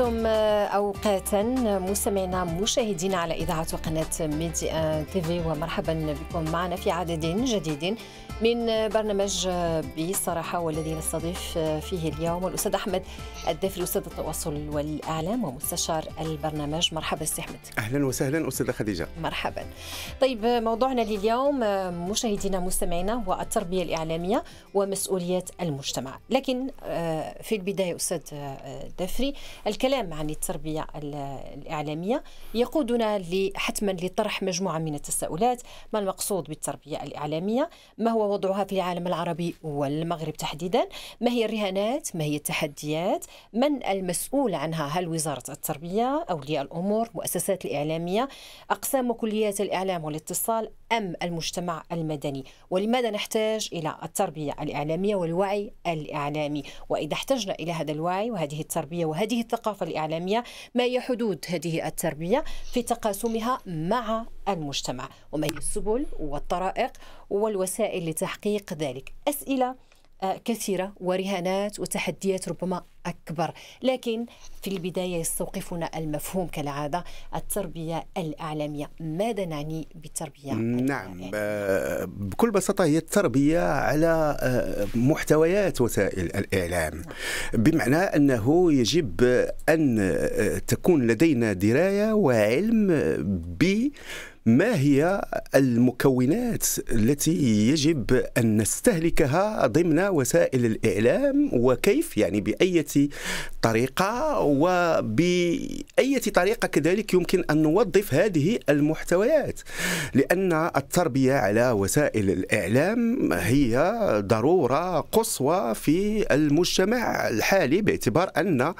أنتم آه، أوقاتا مستمعينا مشاهدينا على إذاعة قناة ميدي تيفي ومرحبا بكم معنا في عدد جديد من برنامج بصراحة والذي نستضيف فيه اليوم الأستاذ أحمد الدفري أستاذ التواصل والإعلام ومستشار البرنامج مرحبا أستاذ أحمد أهلا وسهلا أستاذة خديجة مرحبا طيب موضوعنا لليوم مشاهدينا مستمعينا هو التربية الإعلامية ومسؤوليات المجتمع لكن آه، في البداية أستاذ الدفري آه، الكلام عن التربية الإعلامية يقودنا حتما لطرح مجموعة من التساؤلات ما المقصود بالتربية الإعلامية ما هو ووضعها في العالم العربي والمغرب تحديدا ما هي الرهانات ما هي التحديات من المسؤول عنها هل وزارة التربية أولياء الأمور مؤسسات الإعلامية أقسام وكليات الإعلام والاتصال أم المجتمع المدني ولماذا نحتاج إلى التربية الإعلامية والوعي الإعلامي وإذا احتجنا إلى هذا الوعي وهذه التربية وهذه الثقافة الإعلامية ما هي حدود هذه التربية في تقاسمها مع المجتمع وما هي السبل والطرائق والوسائل لتحقيق ذلك أسئلة آه، كثيرة ورهانات وتحديات ربما أكبر لكن في البداية يستوقفنا المفهوم كالعادة التربية الأعلامية ماذا نعني بالتربية نعم آه، بكل بساطة هي التربية على آه، محتويات وسائل الإعلام بمعنى أنه يجب أن تكون لدينا دراية وعلم ب ما هي المكونات التي يجب أن نستهلكها ضمن وسائل الإعلام وكيف يعني بأية طريقه وباي طريقه كذلك يمكن ان نوظف هذه المحتويات لان التربيه على وسائل الاعلام هي ضروره قصوى في المجتمع الحالي باعتبار ان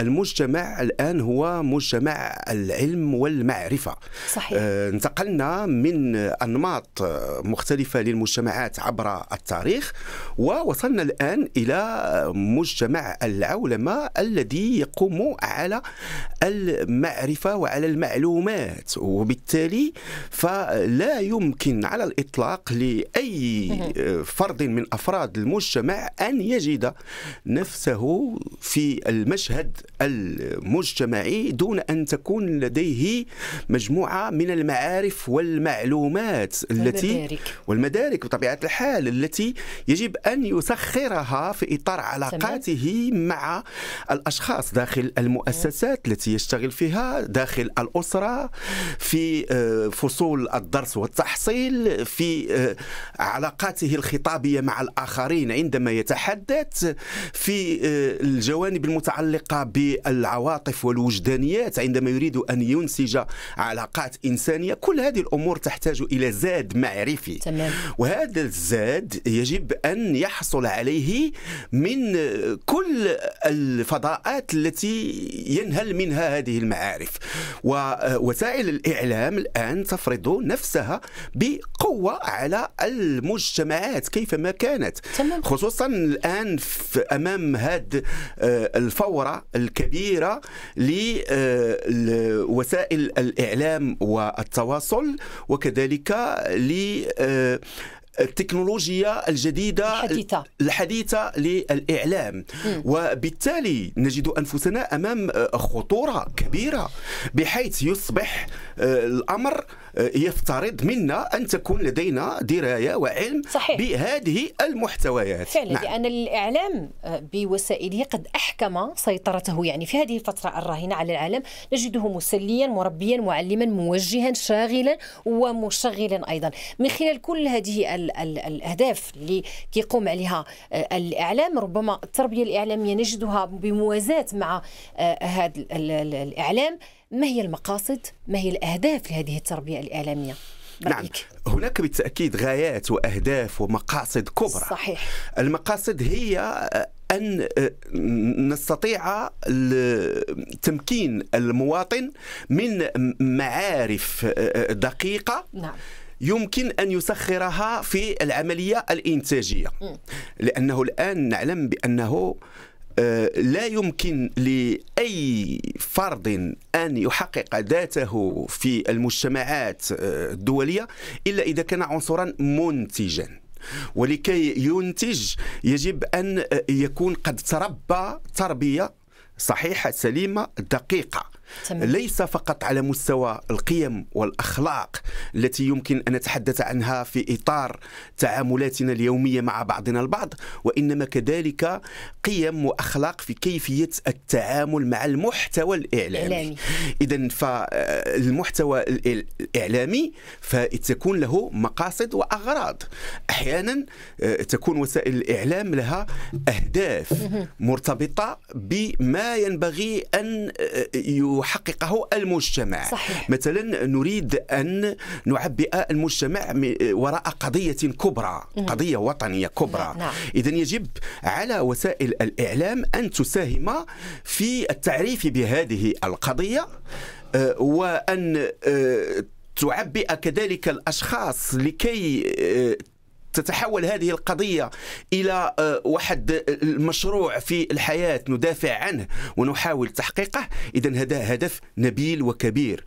المجتمع الان هو مجتمع العلم والمعرفه صحيح. آه، انتقلنا من انماط مختلفه للمجتمعات عبر التاريخ ووصلنا الان الى مجتمع العولمه الذي يقوم على المعرفة وعلى المعلومات وبالتالي فلا يمكن على الإطلاق لأي فرد من أفراد المجتمع أن يجد نفسه في المشهد المجتمعي دون أن تكون لديه مجموعة من المعارف والمعلومات التي والمدارك, والمدارك بطبيعة الحال التي يجب أن يسخرها في إطار علاقاته مع الأشخاص داخل المؤسسات التي يشتغل فيها داخل الأسرة في آه، فصول الدرس والتحصيل في آه، علاقاته الخطابية مع الآخرين عندما يتحدث في آه، الجوانب المتعلقة بالعواطف والوجدانيات عندما يريد أن ينسج علاقات إنسانية كل هذه الأمور تحتاج إلى زاد معرفي تمام. وهذا الزاد يجب أن يحصل عليه من كل الفضائيات الفضاءات التي ينهل منها هذه المعارف ووسائل الإعلام الآن تفرض نفسها بقوة على المجتمعات كيفما كانت تمام. خصوصا الآن أمام هذه آه، الفورة الكبيرة آه، لوسائل الإعلام والتواصل وكذلك ل آه، التكنولوجيا الجديدة الحديثة, الحديثة للإعلام م. وبالتالي نجد أنفسنا أمام آه، خطورة كبيرة بحيث يصبح آه، الأمر آه، يفترض منا أن تكون لدينا دراية وعلم صحيح. بهذه المحتويات فعلا نعم. لأن الإعلام بوسائله قد أحكم سيطرته يعني في هذه الفترة الراهنة على العالم نجده مسليا مربيا معلما موجها شاغلا ومشغلا أيضا من خلال كل هذه ال ال الاهداف اللي كيقوم عليها آه، الاعلام ربما التربيه الاعلاميه نجدها بموازاه مع هذا آه، الاعلام ما هي المقاصد ما هي الاهداف لهذه التربيه الاعلاميه نعم هناك بالتاكيد غايات واهداف ومقاصد كبرى صحيح المقاصد هي آه، ان نستطيع تمكين المواطن من معارف دقيقه نعم يمكن أن يسخرها في العملية الإنتاجية لأنه الآن نعلم بأنه آه، لا يمكن لأي فرد أن يحقق ذاته في المجتمعات آه، الدولية إلا إذا كان عنصرا منتجا ولكي ينتج يجب أن آه، يكون قد تربى تربية صحيحة سليمة دقيقة تمام. ليس فقط على مستوى القيم والاخلاق التي يمكن ان نتحدث عنها في اطار تعاملاتنا اليوميه مع بعضنا البعض وانما كذلك قيم واخلاق في كيفيه التعامل مع المحتوى الاعلامي اذا فالمحتوى آه، الاعلامي فتكون له مقاصد واغراض احيانا آه، تكون وسائل الاعلام لها اهداف مرتبطه بما ينبغي ان آه، يو يحققه المجتمع صحيح. مثلا نريد أن نعبئ المجتمع وراء قضية كبرى مم. قضية وطنية كبرى نعم. نعم. إذا يجب على وسائل الإعلام أن تساهم في التعريف بهذه القضية آه، وأن آه، تعبئ كذلك الاشخاص لكي آه، تتحول هذه القضية إلى آه، واحد آه، المشروع في الحياة ندافع عنه ونحاول تحقيقه إذا هذا هدف نبيل وكبير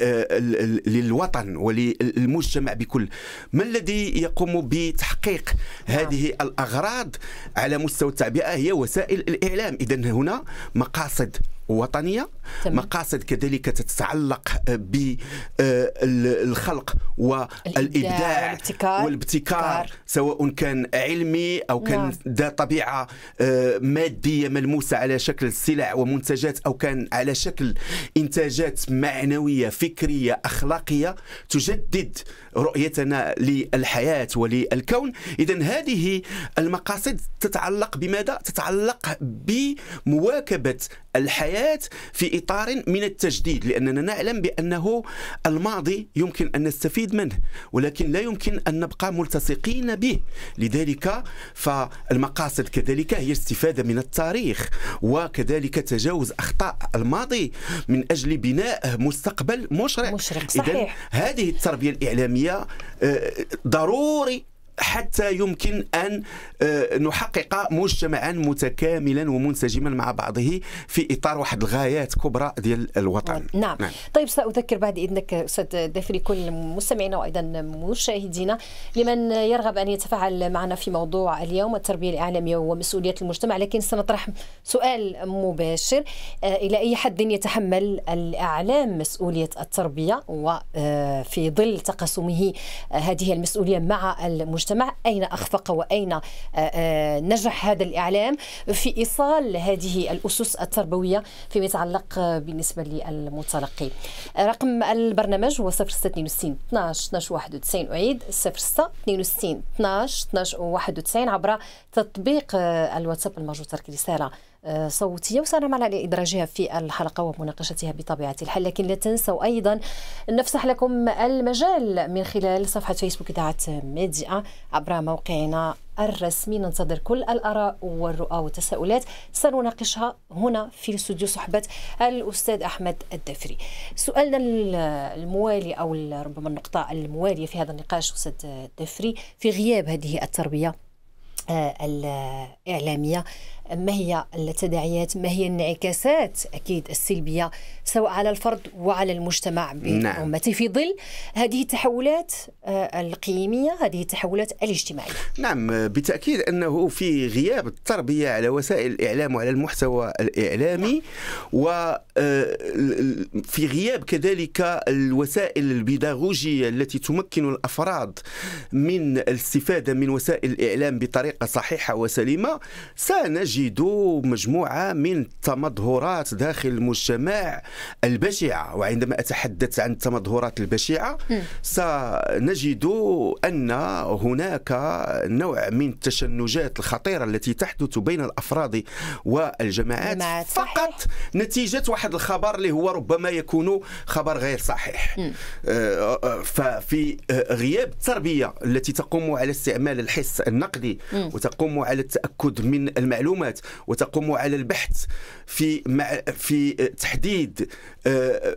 آه، للوطن وللمجتمع بكل ما الذي يقوم بتحقيق نعم. هذه الأغراض على مستوى التعبئة هي وسائل الإعلام إذا هنا مقاصد وطنيه تمام. مقاصد كذلك تتعلق بالخلق آه، والابداع والابتكار, والابتكار سواء كان علمي او كان نعم. ذا طبيعه آه، ماديه ملموسه على شكل سلع ومنتجات او كان على شكل انتاجات معنويه فكريه اخلاقيه تجدد رؤيتنا للحياه وللكون اذا هذه المقاصد تتعلق بماذا تتعلق بمواكبه الحياه الحالات في إطار من التجديد لأننا نعلم بأنه الماضي يمكن أن نستفيد منه ولكن لا يمكن أن نبقى ملتصقين به لذلك فالمقاصد كذلك هي استفادة من التاريخ وكذلك تجاوز أخطاء الماضي من أجل بناء مستقبل مشرق, مشرق صحيح. إذن هذه التربية الإعلامية آه، ضروري حتى يمكن أن آه، نحقق مجتمعا متكاملا ومنسجما مع بعضه في إطار واحد الغايات كبرى ديال الوطن نعم. نعم, نعم. طيب سأذكر بعد إذنك أستاذ دافري كل مستمعينا وأيضا مشاهدينا لمن يرغب أن يتفاعل معنا في موضوع اليوم التربية الإعلامية ومسؤولية المجتمع لكن سنطرح سؤال مباشر آه، إلى أي حد يتحمل الإعلام مسؤولية التربية وفي آه، ظل تقاسمه هذه المسؤولية مع المجتمع المجتمع أين أخفق وأين آه، آه، نجح هذا الإعلام في إيصال هذه الأسس التربوية فيما يتعلق آه، بالنسبة للمتلقي رقم البرنامج هو 0662 12 12 91 أعيد 0662 12 12 91 عبر تطبيق الواتساب الموجود ترك رسالة آه، صوتية وسنعمل على إدراجها في الحلقة ومناقشتها بطبيعة الحال لكن لا تنسوا أيضا نفسح لكم المجال من خلال صفحة فيسبوك إذاعة ميديا عبر موقعنا الرسمي ننتظر كل الآراء والرؤى والتساؤلات سنناقشها هنا في استوديو صحبة الأستاذ أحمد الدفري سؤالنا الموالي أو ربما النقطة الموالية في هذا النقاش أستاذ الدفري في غياب هذه التربية آه، الإعلامية ما هي التداعيات ما هي الانعكاسات أكيد السلبية سواء على الفرد وعلى المجتمع نعم. في ظل هذه التحولات آه، القيمية هذه التحولات الاجتماعية نعم بالتأكيد أنه في غياب التربية على وسائل الإعلام وعلى المحتوى الإعلامي وفي آه، غياب كذلك الوسائل البيداغوجية التي تمكن الأفراد من الاستفادة من وسائل الإعلام بطريقة صحيحة وسليمة سنجد نجد مجموعة من التمظهرات داخل المجتمع البشعة وعندما أتحدث عن التمظهرات البشعة سنجد أن هناك نوع من التشنجات الخطيرة التي تحدث بين الأفراد والجماعات فقط نتيجة واحد الخبر اللي هو ربما يكون خبر غير صحيح ففي غياب التربية التي تقوم على استعمال الحس النقدي وتقوم على التأكد من المعلومة الحكومات وتقوم على البحث في مع في تحديد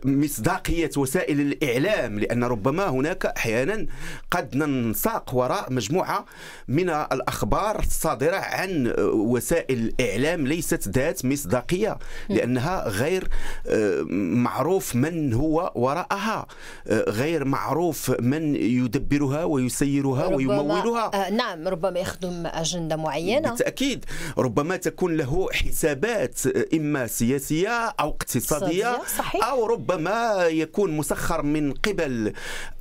مصداقية وسائل الإعلام لأن ربما هناك أحيانا قد ننساق وراء مجموعة من الأخبار الصادرة عن وسائل الإعلام ليست ذات مصداقية لأنها غير آه، معروف من هو وراءها آه، غير معروف من يدبرها ويسيرها ويمولها آه، نعم ربما يخدم أجندة معينة بالتأكيد ربما تكون له حسابات إما سياسية أو اقتصادية صحيح. صحيح. أو ربما يكون مسخر من قبل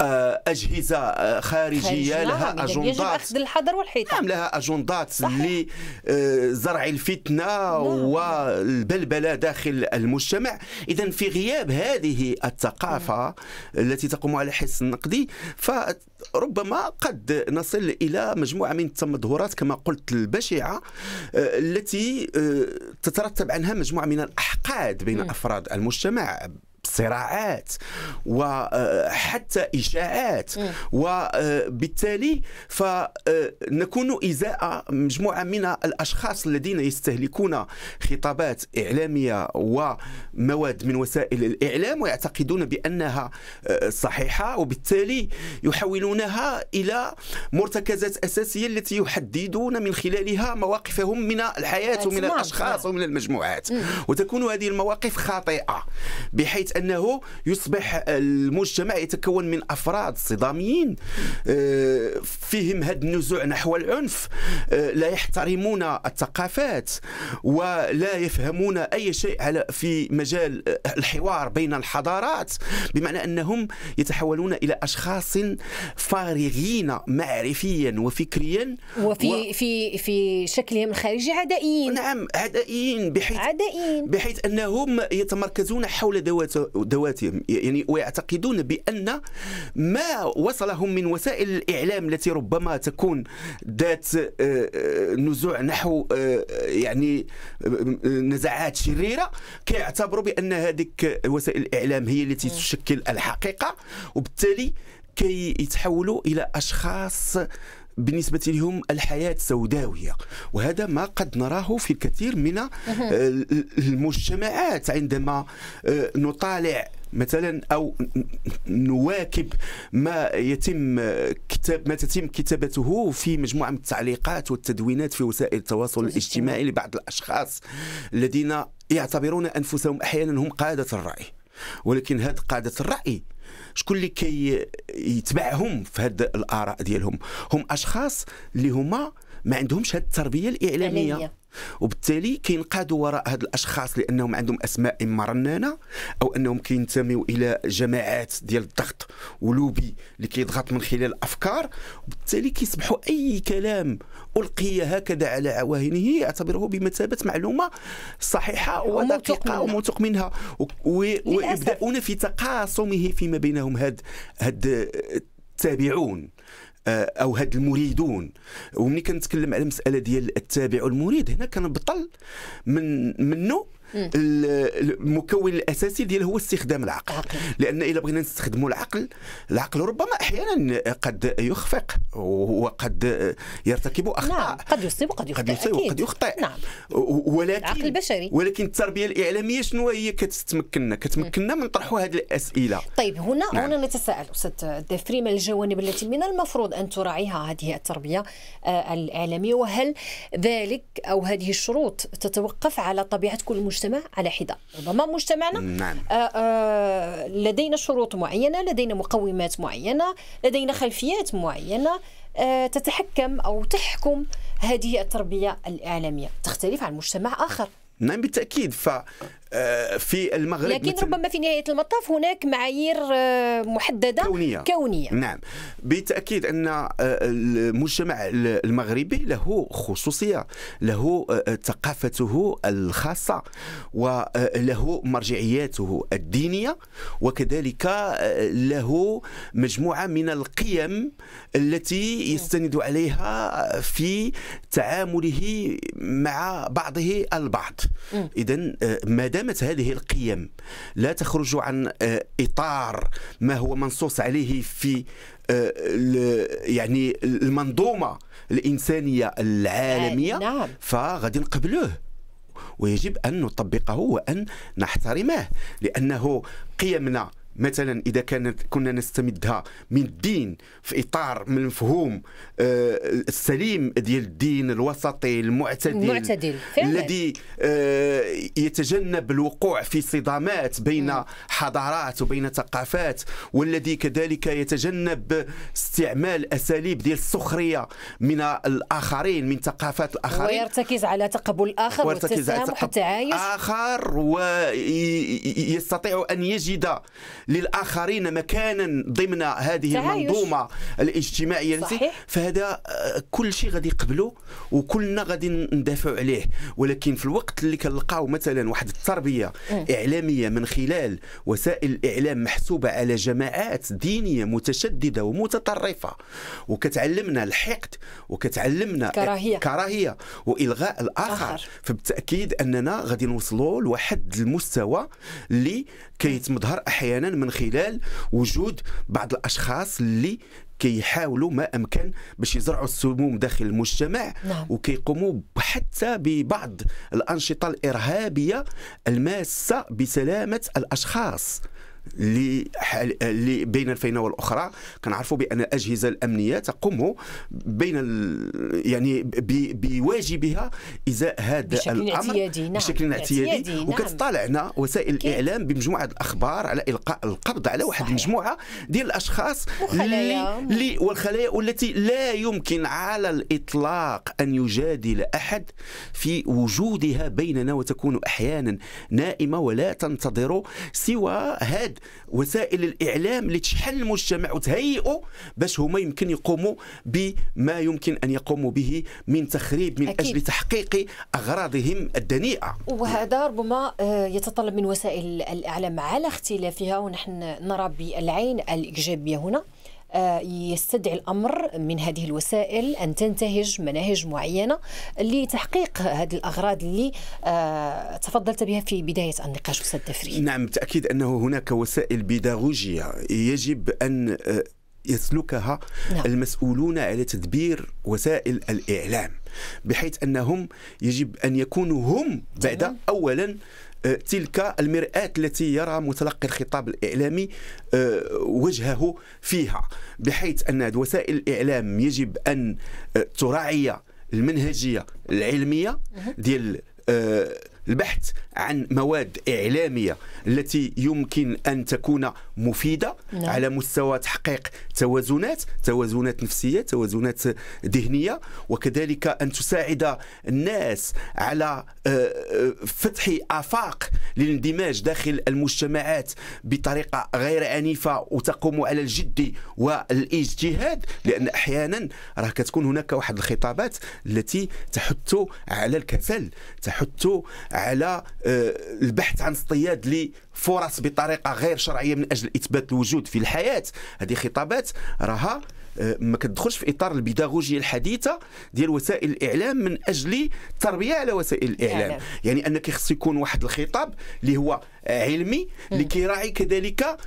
آه، أجهزة آه، خارجية لها أجندات يجب أخذ الحذر والحيطة نعم لها أجندات لزرع آه، الفتنة نعم، نعم. والبلبلة داخل المجتمع إذا في غياب هذه الثقافة نعم. التي تقوم على حس النقدي ف ربما قد نصل الى مجموعه من التمظهرات كما قلت البشعه آه، التي آه، تترتب عنها مجموعه من الاحقاد بين افراد المجتمع صراعات وحتى آه، إشاعات وبالتالي آه، فنكون آه، إزاء مجموعة من الأشخاص الذين يستهلكون خطابات إعلامية ومواد من وسائل الإعلام ويعتقدون بأنها صحيحة وبالتالي يحولونها إلى مرتكزات أساسية التي يحددون من خلالها مواقفهم من الحياة ومن الأشخاص ومن المجموعات وتكون هذه المواقف خاطئة بحيث أن انه يصبح المجتمع يتكون من افراد صداميين آه، فيهم هذا النزوع نحو العنف آه، لا يحترمون الثقافات ولا يفهمون اي شيء على في مجال آه، الحوار بين الحضارات بمعنى انهم يتحولون الى اشخاص فارغين معرفيا وفكريا وفي و... في في شكلهم الخارجي عدائيين نعم عدائيين بحيث عدائيين بحيث انهم يتمركزون حول ذواتهم يعني ويعتقدون بأن ما وصلهم من وسائل الإعلام التي ربما تكون ذات آه، آه، نزوع نحو آه، يعني نزعات شريرة كيعتبروا بأن هذيك وسائل الإعلام هي التي تشكل الحقيقة وبالتالي كي يتحولوا إلى أشخاص بالنسبة لهم الحياة سوداوية وهذا ما قد نراه في الكثير من آه، المجتمعات عندما آه، نطالع مثلا او نواكب ما يتم آه، كتاب ما تتم كتابته في مجموعه من التعليقات والتدوينات في وسائل التواصل الاجتماعي لبعض الاشخاص الذين يعتبرون انفسهم احيانا هم قاده الراي ولكن هذا قاده الراي شكون اللي كي يتبعهم في هاد الاراء ديالهم هم اشخاص اللي هما ما عندهمش هذه التربيه الاعلاميه إعلامية. وبالتالي كينقادوا وراء هاد الاشخاص لانهم عندهم اسماء اما رنانه او انهم كينتموا الى جماعات ديال الضغط ولوبي اللي كيضغط من خلال الافكار وبالتالي كيصبحوا اي كلام القي هكذا على عواهنه يعتبره بمثابه معلومه صحيحه ودقيقه وموثوق منها ويبداون في تقاسمه فيما بينهم هاد هاد التابعون آه، او هاد المريدون ومني كنتكلم على المساله ديال التابع والمريد هنا كنبطل من منه المكون الاساسي ديال هو استخدام العقل عقل. لان الا بغينا نستخدموا العقل العقل ربما احيانا قد يخفق وقد يرتكب اخطاء نعم قد يصيب وقد يخطئ قد يصيب وقد يخطئ نعم ولكن العقل البشري ولكن التربيه الاعلاميه شنو هي كتمكننا كتمكننا من طرحوا هذه الاسئله طيب هنا نعم. هنا نتساءل استاذ دافري ما الجوانب التي من المفروض ان تراعيها هذه التربيه آه، الاعلاميه وهل ذلك او هذه الشروط تتوقف على طبيعه كل مجتمع المجتمع على حدة ربما مجتمعنا نعم. آآ آه، آآ آه، لدينا شروط معينة لدينا مقومات معينة لدينا خلفيات معينة آه، تتحكم أو تحكم هذه التربية الإعلامية تختلف عن مجتمع آخر نعم بالتأكيد ف آه، في المغرب لكن ربما في نهايه المطاف هناك معايير آه، محدده كونيه كونيه نعم بالتاكيد ان آه، المجتمع المغربي له خصوصيه له ثقافته الخاصه وله مرجعياته الدينيه وكذلك له مجموعه من القيم التي يستند عليها في تعامله مع بعضه البعض اذا ما دام دامت هذه القيم لا تخرج عن آه، اطار ما هو منصوص عليه في آه، يعني المنظومه الانسانيه العالميه آه، نعم. فغادي نقبلوه ويجب ان نطبقه وان نحترمه لانه قيمنا مثلا اذا كانت كنا نستمدها من الدين في اطار من المفهوم آه، السليم ديال الدين الوسطي المعتدل المعتدل الذي آه، يتجنب الوقوع في صدامات بين حضارات وبين ثقافات والذي كذلك يتجنب استعمال اساليب ديال السخريه من الاخرين من ثقافات الاخرين ويرتكز على تقبل الاخر ويرتكز على تقبل الاخر ويستطيع ان يجد للاخرين مكانا ضمن هذه تهيش. المنظومه الاجتماعيه صحيح. فهذا آه، كل شيء غادي يقبلوا وكلنا غادي ندافعوا عليه ولكن في الوقت اللي كنلقاو مثلا واحد التربيه م. اعلاميه من خلال وسائل الاعلام محسوبه على جماعات دينيه متشدده ومتطرفه وكتعلمنا الحقد وكتعلمنا كراهيه كراهيه والغاء الاخر آخر. فبالتاكيد اننا غادي نوصلوا لواحد المستوى اللي كيتمظهر احيانا من خلال وجود بعض الاشخاص اللي كيحاولوا ما امكن باش يزرعوا السموم داخل المجتمع نعم. وكيقوموا حتى ببعض الانشطه الارهابيه الماسه بسلامه الاشخاص اللي بين الفينه والاخرى كنعرفوا بان الاجهزه الامنيه تقوم بين يعني بواجبها ازاء هذا بشكل الامر اعتيادي. نعم. بشكل اعتيادي, اعتيادي. نعم. وكتطالعنا وسائل الاعلام بمجموعه الاخبار على القاء القبض على واحد المجموعه ديال الاشخاص اللي, اللي والخلايا والتي لا يمكن على الاطلاق ان يجادل احد في وجودها بيننا وتكون احيانا نائمه ولا تنتظر سوى هذا ايجاد وسائل الاعلام اللي تشحن المجتمع وتهيئه باش هما يمكن يقوموا بما يمكن ان يقوموا به من تخريب من أكيد. اجل تحقيق اغراضهم الدنيئه وهذا ربما آه، يتطلب من وسائل الاعلام على اختلافها ونحن نرى بالعين الايجابيه هنا يستدعي الامر من هذه الوسائل ان تنتهج مناهج معينه لتحقيق هذه الاغراض اللي آه، تفضلت بها في بدايه النقاش استاذ دفري نعم بالتاكيد انه هناك وسائل بيداغوجيه يجب ان آه، يسلكها نعم. المسؤولون على تدبير وسائل الاعلام بحيث انهم يجب ان يكونوا هم بعد اولا تلك المرآة التي يرى متلقي الخطاب الإعلامي آه، وجهه فيها بحيث أن وسائل الإعلام يجب أن آه، تراعي المنهجية العلمية ديال آه، البحث عن مواد إعلامية التي يمكن أن تكون مفيدة نعم. على مستوى تحقيق توازنات توازنات نفسية توازنات ذهنية وكذلك أن تساعد الناس على آه، آه، فتح آفاق للاندماج داخل المجتمعات بطريقة غير عنيفة وتقوم على الجد والاجتهاد لأن أحيانا راه كتكون هناك واحد الخطابات التي تحث على الكسل تحث على آه، البحث عن اصطياد اللي فرص بطريقه غير شرعيه من اجل اثبات الوجود في الحياه هذه خطابات راها آه، ما كتدخلش في اطار البيداغوجيه الحديثه ديال وسائل الاعلام من اجل التربيه على وسائل الاعلام يعني, يعني انك خص يكون واحد الخطاب اللي هو علمي اللي كيراعي كذلك آه،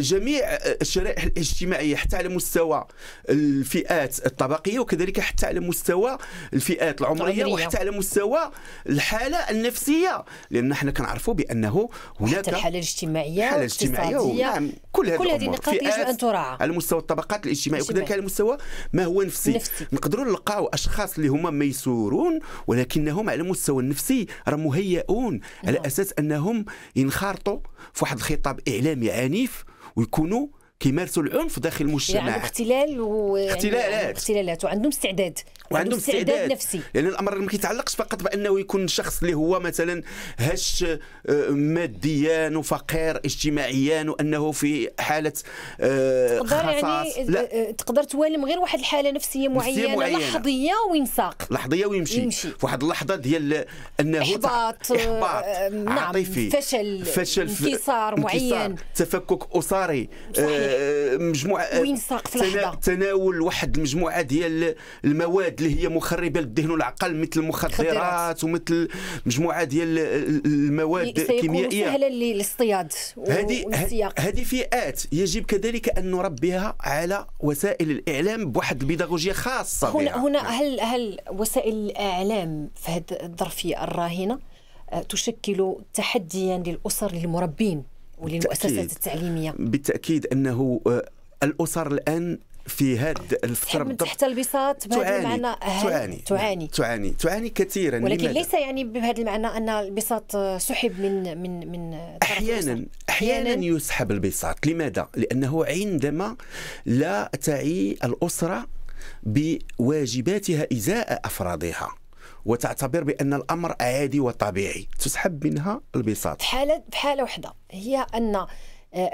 جميع آه، الشرائح الاجتماعيه حتى على مستوى الفئات الطبقيه وكذلك حتى على مستوى الفئات العمريه وحتى على مستوى الحاله النفسيه لان احنا كنعرفوا بانه هناك الحاله الاجتماعيه الحاله الاجتماعيه نعم كل هذه النقاط يجب ان تراعى على مستوى الطبقات الاجتماعيه وكذلك على مستوى ما هو نفسي, نفسي. نقدروا نلقاو اشخاص اللي هما ميسورون ولكنهم على المستوى النفسي راه مهيئون على نعم. اساس انهم ينخرطوا في واحد الخطاب اعلامي عنيف ويكونوا كيمارسوا العنف داخل المجتمع يعني اختلال و... اختلالات يعني اختلالات وعندهم استعداد وعندهم استعداد, استعداد نفسي لان يعني الامر ما كيتعلقش فقط بانه يكون شخص اللي هو مثلا هش آه، ماديا وفقير اجتماعيا وانه في حاله آه، تقدر يعني لا. آه، تقدر توالم غير واحد الحاله نفسيه معينه, نفسية معينة. لحظيه وينساق لحظيه ويمشي في واحد اللحظه ديال انه احباط احباط نعم عاطفي فشل فشل انكسار معين تفكك اسري صحيح. مجموعه ساق في اللحظه تناول واحد المجموعه ديال المواد اللي هي مخربه للذهن والعقل مثل المخدرات ومثل مجموعه ديال المواد الكيميائيه سهله للاصطياد هذه هذه فئات يجب كذلك ان نربيها على وسائل الاعلام بواحد البيداغوجيا خاصه هنا بها. هنا هل هل وسائل الاعلام في هذه الظرفيه الراهنه آه، تشكل تحديا للاسر للمربين وللمؤسسات التعليميه بالتاكيد انه آه، الاسر الان في هذا الفتره تحت البساط بهذا المعنى تعاني تعاني تعاني تعاني كثيرا ولكن لماذا؟ ليس يعني بهذا المعنى ان البساط سحب من من من احيانا احيانا يسحب البساط لماذا لانه عندما لا تعي الاسره بواجباتها ازاء افرادها وتعتبر بان الامر عادي وطبيعي تسحب منها البساط حاله بحاله وحده هي ان آه،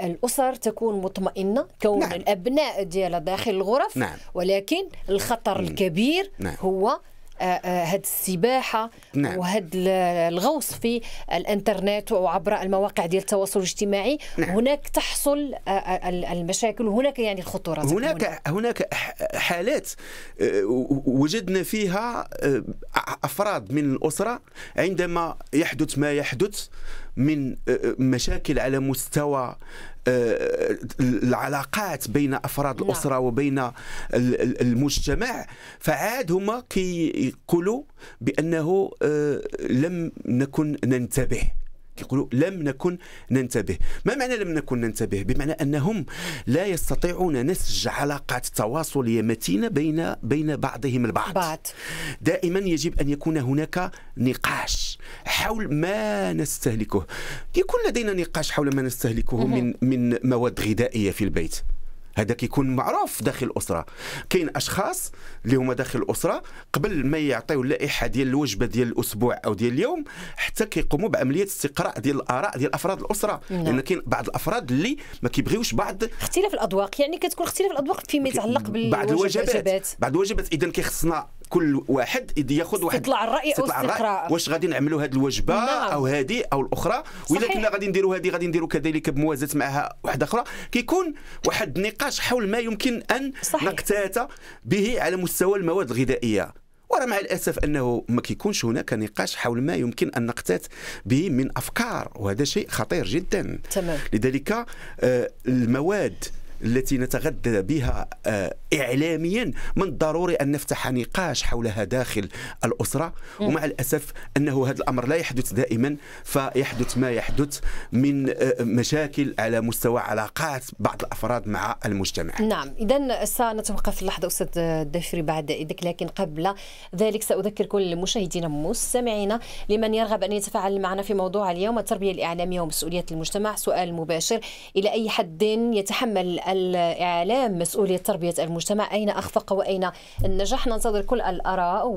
الاسر تكون مطمئنه كون نعم. الابناء ديالها داخل الغرف نعم. ولكن الخطر نعم. الكبير نعم. هو آه، آه، هاد السباحه نعم. وهاد الغوص في الانترنت وعبر المواقع ديال التواصل الاجتماعي نعم. هناك تحصل آه، المشاكل وهناك يعني الخطوره هناك هناك حالات وجدنا فيها افراد من الاسره عندما يحدث ما يحدث من مشاكل على مستوى آه، العلاقات بين افراد نعم. الاسره وبين المجتمع فعاد هما كيقولوا بانه آه، لم نكن ننتبه كيقولوا لم نكن ننتبه ما معنى لم نكن ننتبه بمعنى انهم لا يستطيعون نسج علاقات تواصليه متينه بين بين بعضهم البعض بعض. دائما يجب ان يكون هناك نقاش حول ما نستهلكه يكون لدينا نقاش حول ما نستهلكه من من مواد غذائيه في البيت هذا كيكون معروف داخل الاسره كاين اشخاص اللي هما داخل الاسره قبل ما يعطيو اللائحه ديال الوجبه ديال الاسبوع او ديال اليوم حتى كيقوموا بعمليه استقراء ديال الاراء ديال افراد الاسره نعم. لان يعني كاين بعض الافراد اللي ما كيبغيوش بعض اختلاف الاذواق يعني كتكون اختلاف الاذواق فيما يتعلق بالوجبات بعض الوجبات بعض الوجبات اذا كيخصنا كل واحد ياخذ واحد استطلاع الراي او استقراء واش غادي نعملوا هذه الوجبه نعم. او هذه او الاخرى ولا كنا غادي نديروا هذه غادي نديروا كذلك بموازات معها واحده اخرى كيكون واحد النقاش حول ما يمكن ان نقتات به على مستوى المواد الغذائيه ورا مع الاسف انه ما كيكونش هناك نقاش حول ما يمكن ان نقتات به من افكار وهذا شيء خطير جدا تمام. لذلك آه، المواد التي نتغذى بها آه، اعلاميا من الضروري ان نفتح نقاش حولها داخل الاسره ومع الاسف انه هذا الامر لا يحدث دائما فيحدث ما يحدث من آه، مشاكل على مستوى علاقات بعض الافراد مع المجتمع. نعم اذا سنتوقف اللحظه استاذ الدفري بعد اذنك لكن قبل ذلك ساذكر كل المشاهدين مستمعينا لمن يرغب ان يتفاعل معنا في موضوع اليوم التربيه الاعلاميه ومسؤوليه المجتمع سؤال مباشر الى اي حد يتحمل الإعلام مسؤولية تربية المجتمع أين أخفق وأين نجح ننتظر كل الآراء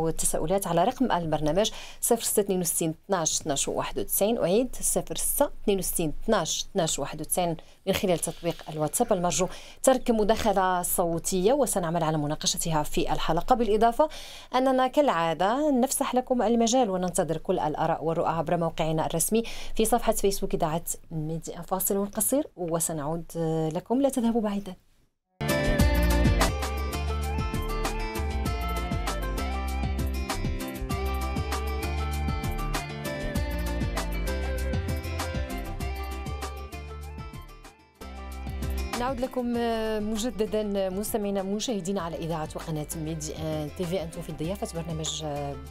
والتساؤلات على رقم البرنامج 0662 12 12 91 أعيد 0662 12 12 91 من خلال تطبيق الواتساب المرجو ترك مداخلة صوتية وسنعمل على مناقشتها في الحلقة بالإضافة أننا كالعادة نفسح لكم المجال وننتظر كل الآراء والرؤى عبر موقعنا الرسمي في صفحة فيسبوك إذاعة ميديا فاصل قصير وسنعود لكم أنكم لا تذهبوا بعيدا نعود لكم آه، مجددا آه، مستمعينا مشاهدينا على اذاعه وقناه ميدي آه، تي في انتم في ضيافه برنامج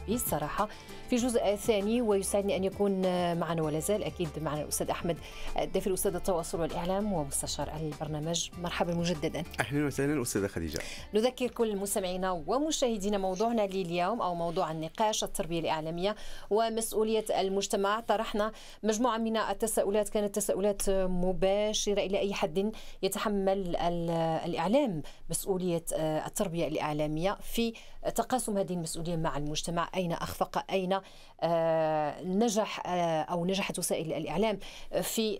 بصراحه في جزء ثاني ويسعدني ان يكون معنا ولا زال اكيد معنا الاستاذ احمد الدافري استاذ التواصل والاعلام ومستشار البرنامج مرحبا مجددا اهلا وسهلا استاذه خديجه نذكر كل مستمعينا ومشاهدينا موضوعنا لليوم او موضوع النقاش التربيه الاعلاميه ومسؤوليه المجتمع طرحنا مجموعه من التساؤلات كانت تساؤلات مباشره الى اي حد يتحدث يتحمل الإعلام مسؤولية آه، التربية الإعلامية في تقاسم هذه المسؤولية مع المجتمع أين أخفق أين آه، نجح آه، أو نجحت وسائل الإعلام في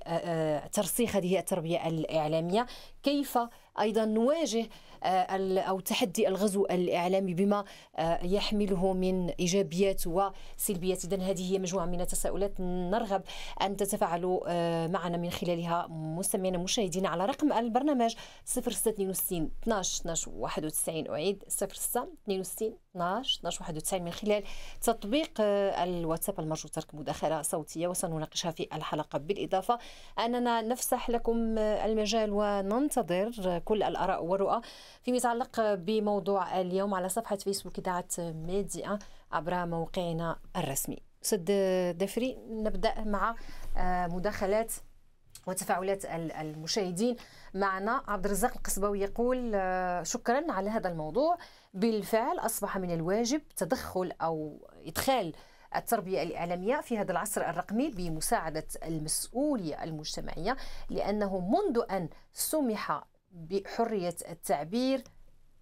ترسيخ هذه التربية الإعلامية كيف أيضا نواجه آه، أو تحدي الغزو الإعلامي بما آه، يحمله من إيجابيات وسلبيات إذا هذه هي مجموعة من التساؤلات نرغب أن تتفاعلوا آه، معنا من خلالها مستمعينا مشاهدينا على رقم البرنامج 0662 12 12 91 أعيد 0662 12 12 91 من خلال تطبيق الواتساب المرجو ترك مداخلة صوتية وسنناقشها في الحلقة بالإضافة أننا نفسح لكم المجال وننتظر كل الآراء والرؤى فيما يتعلق بموضوع اليوم على صفحة فيسبوك إذاعة ميديا عبر موقعنا الرسمي سد دفري نبدأ مع آه، مداخلات وتفاعلات المشاهدين معنا عبد الرزاق القصباوي يقول آه، شكرا على هذا الموضوع بالفعل أصبح من الواجب تدخل أو إدخال التربية الإعلامية في هذا العصر الرقمي بمساعدة المسؤولية المجتمعية لأنه منذ أن سمح بحرية التعبير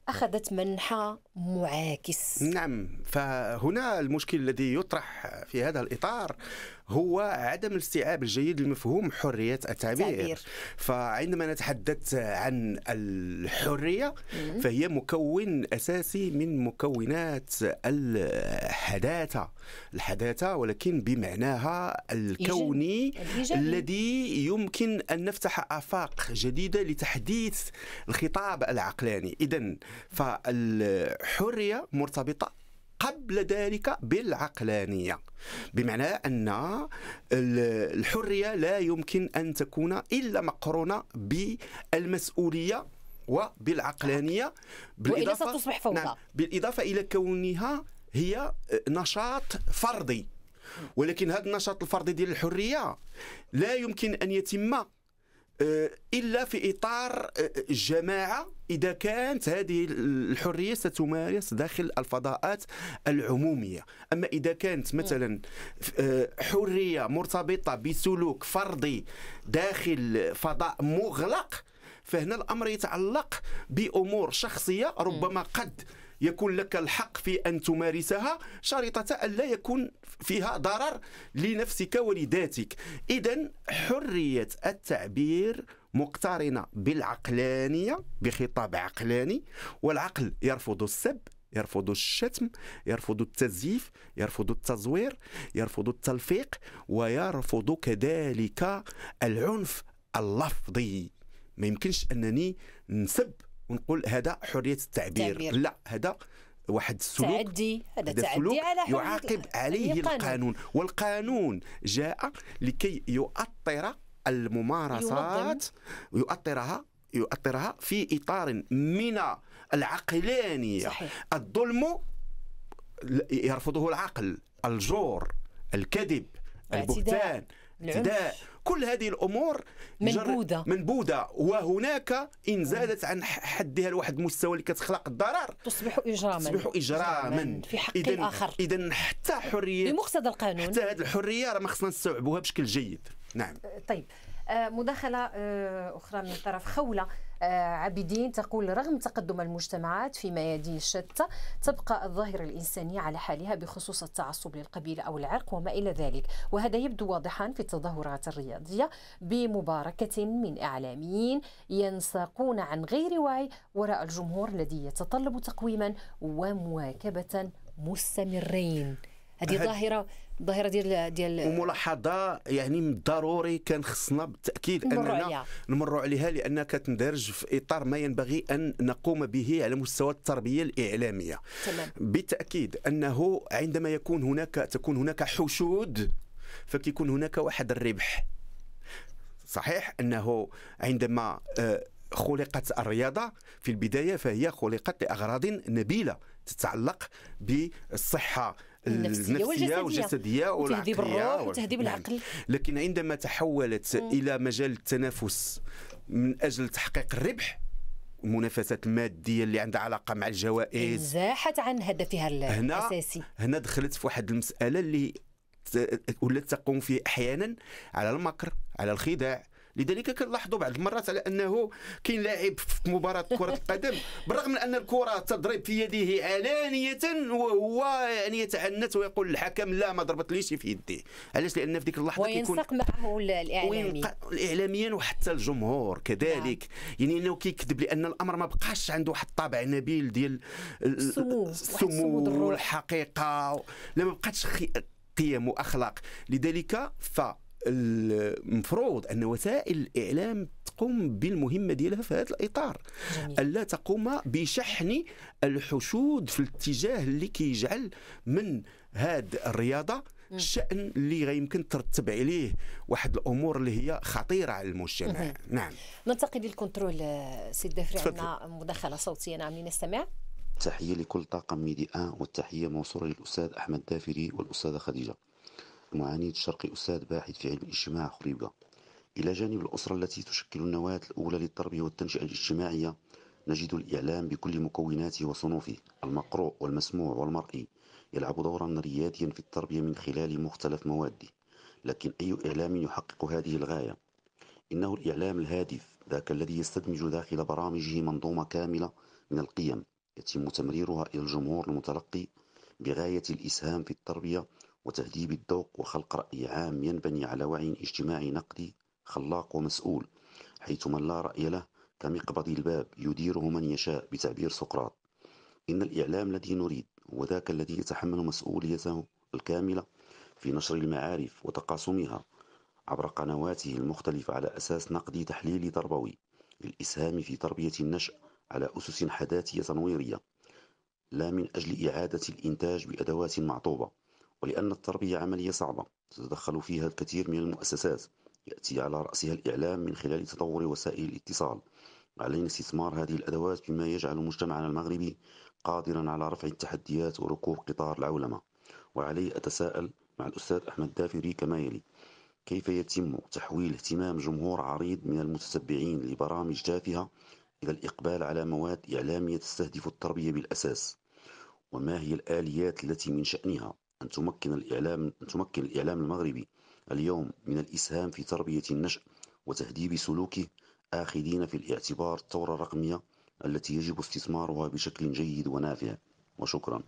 أخذت منحى معاكس نعم فهنا المشكل الذي يطرح في هذا الإطار هو عدم الاستيعاب الجيد لمفهوم حريه التعبير فعندما نتحدث عن الحريه فهي مكون اساسي من مكونات الحداثه الحداثه ولكن بمعناها الكوني الذي يمكن ان نفتح افاق جديده لتحديث الخطاب العقلاني اذا فالحريه مرتبطه قبل ذلك بالعقلانية بمعنى أن الحرية لا يمكن أن تكون إلا مقرونة بالمسؤولية وبالعقلانية بالإضافة وإلا ستصبح فوضى نعم بالإضافة إلى كونها هي نشاط فردي ولكن هذا النشاط الفردي ديال الحرية لا يمكن أن يتم آه، الا في اطار آه، آه، الجماعه اذا كانت هذه الحريه ستمارس داخل الفضاءات العموميه اما اذا كانت مثلا حريه مرتبطه بسلوك فردي داخل فضاء مغلق فهنا الامر يتعلق بامور شخصيه ربما قد يكون لك الحق في أن تمارسها شريطة أن لا يكون فيها ضرر لنفسك ولذاتك إذا حرية التعبير مقترنة بالعقلانية بخطاب عقلاني والعقل يرفض السب يرفض الشتم يرفض التزييف يرفض التزوير يرفض التلفيق ويرفض كذلك العنف اللفظي ما يمكنش انني نسب ونقول هذا حريه التعبير تعبير. لا هذا واحد السلوك تعدي هذا تعدي على حرية يعاقب عليه القانون. القانون والقانون جاء لكي يؤطر الممارسات ويؤطرها يؤطرها في اطار من العقلانيه صحيح. الظلم يرفضه العقل الجور الكذب البهتان الاعتداء كل هذه الامور منبوذه منبوذه وهناك ان زادت عن حدها لواحد المستوى اللي كتخلق الضرر تصبح اجراما تصبح اجراما في حق إذن الاخر اذا حتى حريه بمقتضى القانون حتى هذه الحريه راه ما خصنا نستوعبوها بشكل جيد نعم طيب آه، مداخلة آه، أخرى من طرف خولة آه، عابدين تقول رغم تقدم المجتمعات في ميادين شتى تبقى الظاهرة الإنسانية على حالها بخصوص التعصب للقبيلة أو العرق وما إلى ذلك وهذا يبدو واضحا في التظاهرات الرياضية بمباركة من إعلاميين ينساقون عن غير وعي وراء الجمهور الذي يتطلب تقويما ومواكبة مستمرين هذه ظاهرة الظاهره ديال ديال وملاحظه يعني من الضروري كان خصنا بالتاكيد اننا نمروا عليها لانها كتندرج في اطار ما ينبغي ان نقوم به على مستوى التربيه الاعلاميه تمام. بالتاكيد انه عندما يكون هناك تكون هناك حشود فكيكون هناك واحد الربح صحيح انه عندما آه، خلقت الرياضة في البداية فهي خلقت لأغراض نبيلة تتعلق بالصحة النفسيه والجسديه والعقليه تهذيب الروح وتهذيب العقل لكن عندما تحولت مم. الى مجال التنافس من اجل تحقيق الربح المنافسات الماديه اللي عندها علاقه مع الجوائز زاحت عن هدفها الاساسي هنا, هنا دخلت في واحد المساله اللي ولات تقوم فيه احيانا على المكر على الخداع لذلك كنلاحظوا بعض المرات على انه كاين لاعب في مباراه كره القدم بالرغم من ان الكره تضرب في يده علانيه وهو يعني يتعنت ويقول الحكم لا ما ضربت ليش في يدي علاش لان في ديك اللحظه وينسق كيكون معه الاعلامي الاعلاميا وحتى الجمهور كذلك نعم. يعني انه كيكذب لان الامر ما بقاش عنده واحد الطابع نبيل ديال السمو السمو والحقيقه لما ما بقاتش قيم واخلاق لذلك ف المفروض ان وسائل الاعلام تقوم بالمهمه ديالها في هذا الاطار الا تقوم بشحن الحشود في الاتجاه اللي كيجعل من هذه الرياضه شان اللي غيمكن ترتب عليه واحد الامور اللي هي خطيره على المجتمع نعم ننتقل للكنترول آه، سي الدافري عندنا مداخله صوتيه نعم لنستمع تحيه لكل طاقم ميدي ان والتحيه موصوله للاستاذ احمد دافري والاستاذه خديجه معانيد الشرقي أستاذ باحث في علم الاجتماع خريبة إلى جانب الأسرة التي تشكل النواة الأولى للتربية والتنشئة الاجتماعية نجد الإعلام بكل مكوناته وصنوفه المقروء والمسموع والمرئي يلعب دورا رياديا في التربية من خلال مختلف مواده لكن أي إعلام يحقق هذه الغاية؟ إنه الإعلام الهادف ذاك الذي يستدمج داخل برامجه منظومة كاملة من القيم يتم تمريرها إلى الجمهور المتلقي بغاية الإسهام في التربية وتهذيب الذوق وخلق رأي عام ينبني على وعي اجتماعي نقدي خلاق ومسؤول حيث من لا رأي له كمقبض الباب يديره من يشاء بتعبير سقراط إن الإعلام الذي نريد هو ذاك الذي يتحمل مسؤوليته الكاملة في نشر المعارف وتقاسمها عبر قنواته المختلفة على أساس نقدي تحليلي تربوي للإسهام في تربية النشأ على أسس حداثية تنويرية لا من أجل إعادة الإنتاج بأدوات معطوبة ولأن التربية عملية صعبة تتدخل فيها الكثير من المؤسسات يأتي على رأسها الإعلام من خلال تطور وسائل الاتصال علينا استثمار هذه الأدوات بما يجعل مجتمعنا المغربي قادرا على رفع التحديات وركوب قطار العولمة وعلي أتساءل مع الأستاذ أحمد دافري كما يلي كيف يتم تحويل اهتمام جمهور عريض من المتتبعين لبرامج تافهة إلى الإقبال على مواد إعلامية تستهدف التربية بالأساس وما هي الآليات التي من شأنها أن تمكن الإعلام, أن تمكن الإعلام المغربي اليوم من الإسهام في تربية النشء وتهذيب سلوكه آخذين في الاعتبار الثورة الرقمية التي يجب استثمارها بشكل جيد ونافع وشكرا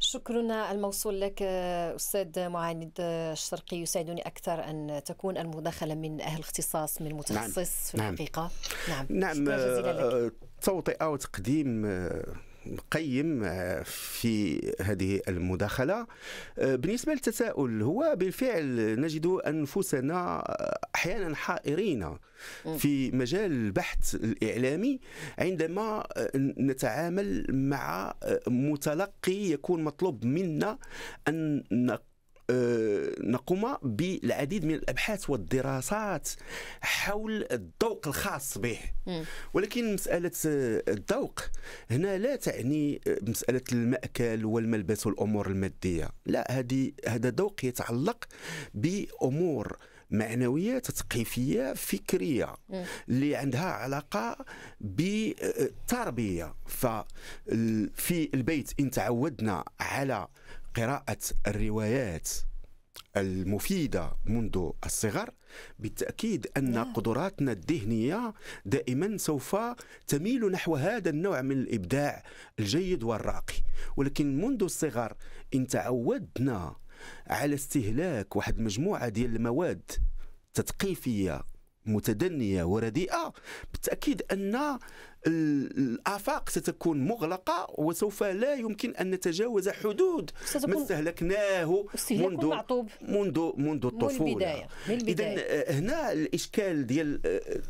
شكرنا الموصول لك استاذ معاند الشرقي يسعدني اكثر ان تكون المداخله من اهل اختصاص من متخصص نعم. في الحقيقه نعم نعم توطئه نعم، آه، وتقديم نقيم آه، في هذه المداخلة آه، بالنسبة للتساؤل هو بالفعل نجد أنفسنا آه، أحيانا حائرين في مجال البحث الإعلامي عندما نتعامل مع متلقي يكون مطلوب منا أن آه، نقوم بالعديد من الابحاث والدراسات حول الذوق الخاص به ولكن مساله آه، الذوق هنا لا تعني آه، مساله الماكل والملبس والامور الماديه لا هذه هذا ذوق يتعلق بامور معنويه تثقيفيه فكريه اللي عندها علاقه بالتربيه ففي البيت ان تعودنا على قراءة الروايات المفيدة منذ الصغر بالتأكيد أن نعم. قدراتنا الذهنية دائما سوف تميل نحو هذا النوع من الإبداع الجيد والراقي ولكن منذ الصغر إن تعودنا على استهلاك واحد مجموعة ديال المواد تثقيفية متدنيه ورديئه بالتاكيد ان الافاق ستكون مغلقه وسوف لا يمكن ان نتجاوز حدود ما استهلكناه منذ معطوب منذ منذ الطفوله اذا آه، هنا الاشكال ديال آه،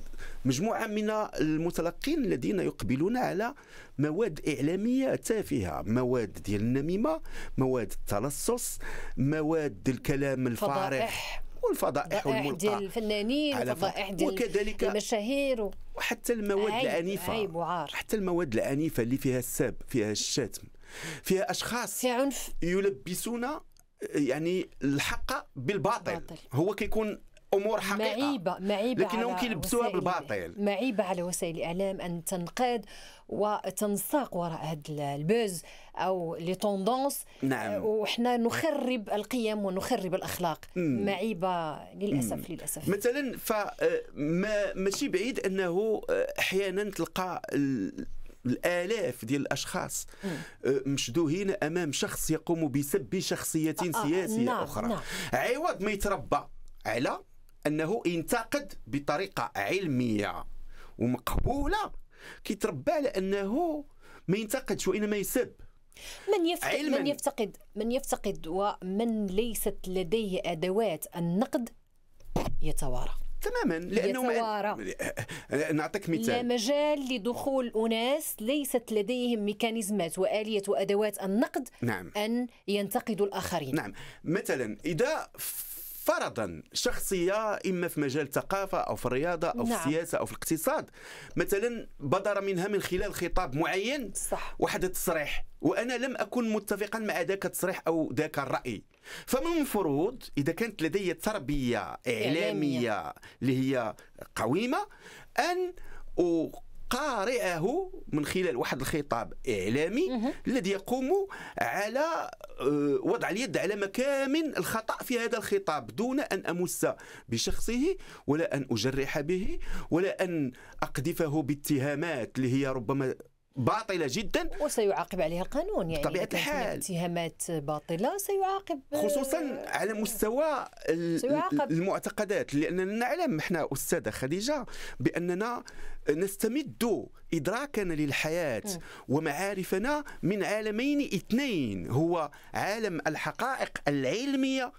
مجموعه من المتلقين الذين يقبلون على مواد اعلاميه تافهه مواد ديال النميمه مواد التلصص مواد الكلام الفارح والفضائح والملقى ديال الفنانين والفضائح ديال وكذلك المشاهير و... وحتى المواد عيب العنيفه عيب وعار. حتى المواد العنيفه اللي فيها السب فيها الشتم فيها اشخاص في عنف يلبسون يعني الحق بالباطل باطل. هو كيكون امور حقيقه معيبه معيبه ممكن يلبسوها بالباطل معيبه على وسائل الاعلام ان تنقاد وتنساق وراء هذا البوز او لي توندونس نعم أه، وحنا نخرب القيم ونخرب الاخلاق مم. معيبه للاسف مم. للاسف مثلا فما أه، ماشي بعيد انه أه، احيانا تلقى الالاف ديال الاشخاص مشدوهين امام شخص يقوم بسب شخصيه سياسيه نعم، اخرى نعم. عوض ما يتربى على انه ينتقد بطريقه علميه ومقبوله كيتربى على انه ما ينتقدش وانما يسب من يفتقد علماً. من يفتقد من يفتقد ومن ليست لديه ادوات النقد يتوارى تماما لانه يتوارى. أه، أه، نعطيك مثال لا مجال لدخول اناس ليست لديهم ميكانيزمات واليه وادوات النقد نعم. ان ينتقدوا الاخرين نعم مثلا اذا فرضا شخصيه اما في مجال الثقافه او في الرياضه او نعم. في السياسه او في الاقتصاد مثلا بدر منها من خلال خطاب معين صح. واحد التصريح وانا لم اكن متفقا مع ذاك التصريح او ذاك الراي فمن المفروض اذا كانت لدي تربيه اعلاميه اللي هي قويمه ان قارئه من خلال واحد الخطاب اعلامي الذي يقوم على آه، وضع اليد على مكامن الخطا في هذا الخطاب دون ان امس بشخصه ولا ان اجرح به ولا ان اقذفه باتهامات اللي هي ربما باطله جدا وسيعاقب عليها القانون يعني بطبيعه الحال اتهامات باطله سيعاقب خصوصا آه، على مستوى سيعاقب. المعتقدات لاننا نعلم احنا استاذه خديجه باننا نستمد ادراكنا للحياه م. ومعارفنا من عالمين اثنين هو عالم الحقائق العلميه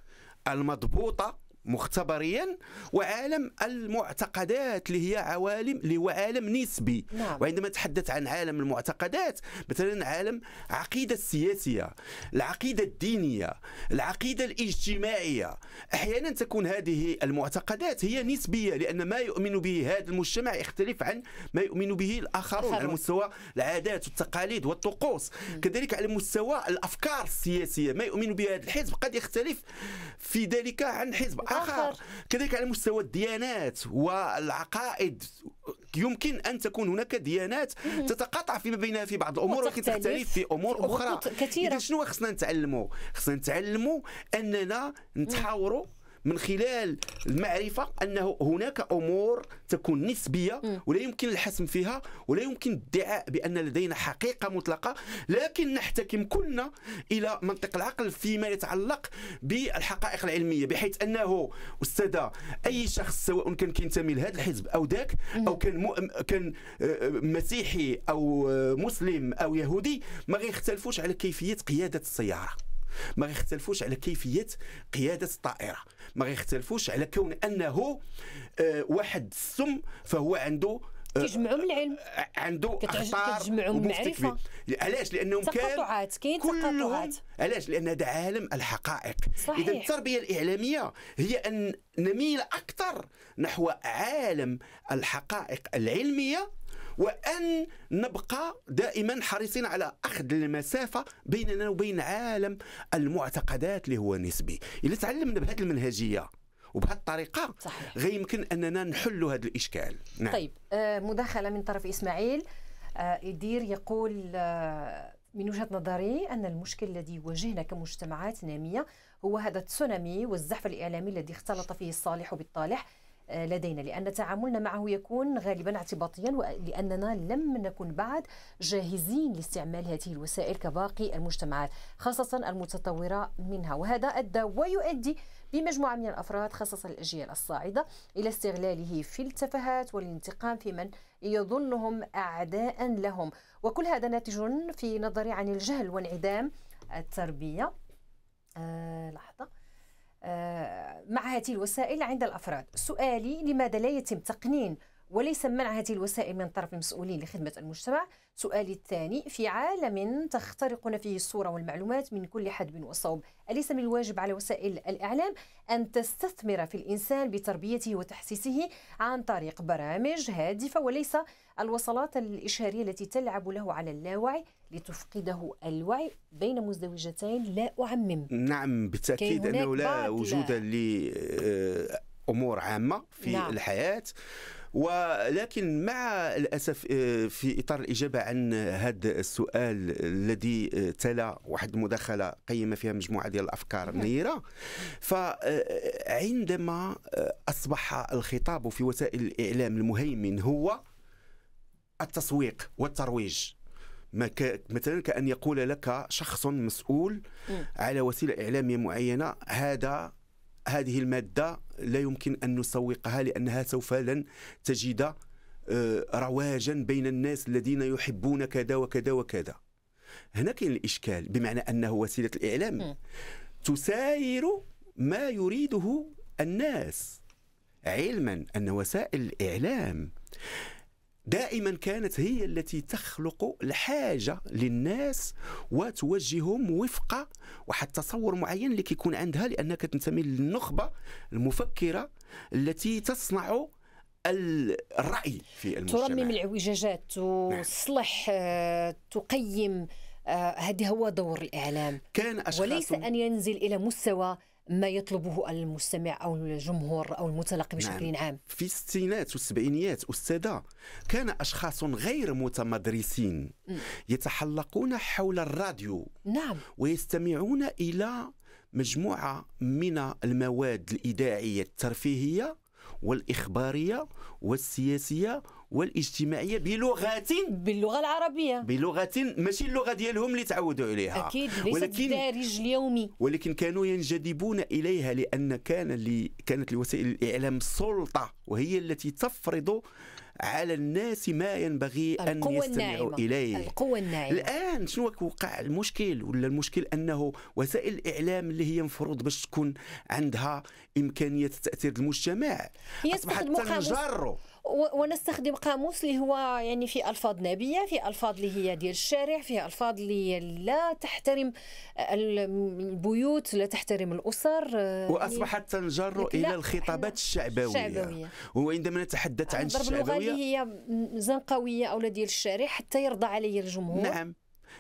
المضبوطه مختبريا وعالم المعتقدات اللي هي عوالم اللي هو عالم نسبي نعم. وعندما نتحدث عن عالم المعتقدات مثلا عالم العقيده السياسيه العقيده الدينيه العقيده الاجتماعيه احيانا تكون هذه المعتقدات هي نسبيه لان ما يؤمن به هذا المجتمع يختلف عن ما يؤمن به الاخرون على مستوى العادات والتقاليد والطقوس كذلك على مستوى الافكار السياسيه ما يؤمن به هذا الحزب قد يختلف في ذلك عن حزب آخر كذلك على مستوى الديانات والعقائد يمكن ان تكون هناك ديانات تتقاطع فيما بينها في بعض الامور ولكن تختلف في امور اخرى كثيره شنو خصنا نتعلموا خصنا نتعلموا اننا نتحاوروا من خلال المعرفه انه هناك امور تكون نسبيه ولا يمكن الحسم فيها ولا يمكن الادعاء بان لدينا حقيقه مطلقه لكن نحتكم كلنا الى منطق العقل فيما يتعلق بالحقائق العلميه بحيث انه استاذ اي شخص سواء كان كينتمي لهذا الحزب او ذاك او كان مو... كان آه، مسيحي او آه، مسلم او يهودي ما غيختلفوش على كيفيه قياده السياره ما غيختلفوش على كيفيه قياده الطائره ما غيختلفوش على كون انه آه، واحد السم فهو عنده آه، كيجمعوا من العلم آه، عنده اخطار كتجمعوا من المعرفه علاش لانهم كان كاين تقاطعات علاش لان هذا عالم الحقائق اذا التربيه الاعلاميه هي ان نميل اكثر نحو عالم الحقائق العلميه وأن نبقى دائما حريصين على أخذ المسافة بيننا وبين عالم المعتقدات اللي هو نسبي إذا تعلمنا بهذه المنهجية وبهذه الطريقه غير غيمكن اننا نحلوا هذا الاشكال نعم. طيب آه، مداخله من طرف اسماعيل آه، ادير يدير يقول آه، من وجهه نظري ان المشكل الذي يواجهنا كمجتمعات ناميه هو هذا التسونامي والزحف الاعلامي الذي اختلط فيه الصالح بالطالح آه، لدينا لأن تعاملنا معه يكون غالبا اعتباطيا لأننا لم نكن بعد جاهزين لاستعمال هذه الوسائل كباقي المجتمعات خاصة المتطورة منها وهذا أدى ويؤدي بمجموعة من الأفراد خاصة الأجيال الصاعدة إلى استغلاله في التفاهات والانتقام في من يظنهم أعداء لهم وكل هذا ناتج في نظري عن الجهل وانعدام التربية آه لحظة آه، مع هذه الوسائل عند الافراد سؤالي لماذا لا يتم تقنين وليس منع هذه الوسائل من طرف المسؤولين لخدمة المجتمع سؤالي الثاني في عالم تخترقنا فيه الصورة والمعلومات من كل حدب وصوب أليس من الواجب على وسائل الإعلام أن تستثمر في الإنسان بتربيته وتحسيسه عن طريق برامج هادفة وليس الوصلات الإشهارية التي تلعب له على اللاوعي لتفقده الوعي بين مزدوجتين لا أعمم نعم بالتأكيد أنه لا وجود لأمور عامة في نعم. الحياة ولكن مع الاسف آه، في اطار الاجابه عن هذا السؤال الذي آه، تلا واحد المداخله قيم فيها مجموعه ديال الافكار النيره فعندما آه، اصبح الخطاب في وسائل الاعلام المهيمن هو التسويق والترويج مثلا كأن يقول لك شخص مسؤول على وسيلة إعلامية معينة هذا هذه الماده لا يمكن ان نسوقها لانها سوف لن تجد آه، رواجا بين الناس الذين يحبون كذا وكذا وكذا هنا كاين الاشكال بمعنى انه وسيله الاعلام تساير ما يريده الناس علما ان وسائل الاعلام دائما كانت هي التي تخلق الحاجه للناس وتوجههم وفق واحد تصور معين اللي كيكون عندها لانها كتنتمي للنخبه المفكره التي تصنع الراي في المجتمع ترمم العوجاجات نعم. تصلح آه، تقيم آه، هذا هو دور الاعلام كان أشخاص وليس ان ينزل الى مستوى ما يطلبه المستمع او الجمهور او المتلقي بشكل نعم. عام في الستينات والسبعينيات استاذه كان اشخاص غير متمدرسين يتحلقون حول الراديو نعم ويستمعون الى مجموعه من المواد الاذاعيه الترفيهيه والإخبارية والسياسية والاجتماعيه بلغه باللغه العربيه بلغه ماشي اللغه ديالهم اللي تعودوا عليها اكيد ليست ولكن الدارج اليومي ولكن كانوا ينجذبون اليها لان كان اللي كانت لوسائل الاعلام سلطه وهي التي تفرض على الناس ما ينبغي أن يستمعوا إليه القوة النائمة الآن شنو وقع المشكل ولا المشكل أنه وسائل الإعلام اللي هي مفروض باش تكون عندها إمكانية تأثير المجتمع أصبحت تنجر ونستخدم قاموس اللي هو يعني في الفاظ نابيه في الفاظ اللي هي ديال الشارع في الفاظ اللي لا تحترم البيوت لا تحترم الاسر آه، يعني واصبحت تنجر الى الخطابات الشعبويه, الشعبوية. وعندما نتحدث عن الشعبويه اللي هي زنقويه او ديال الشارع حتى يرضى علي الجمهور نعم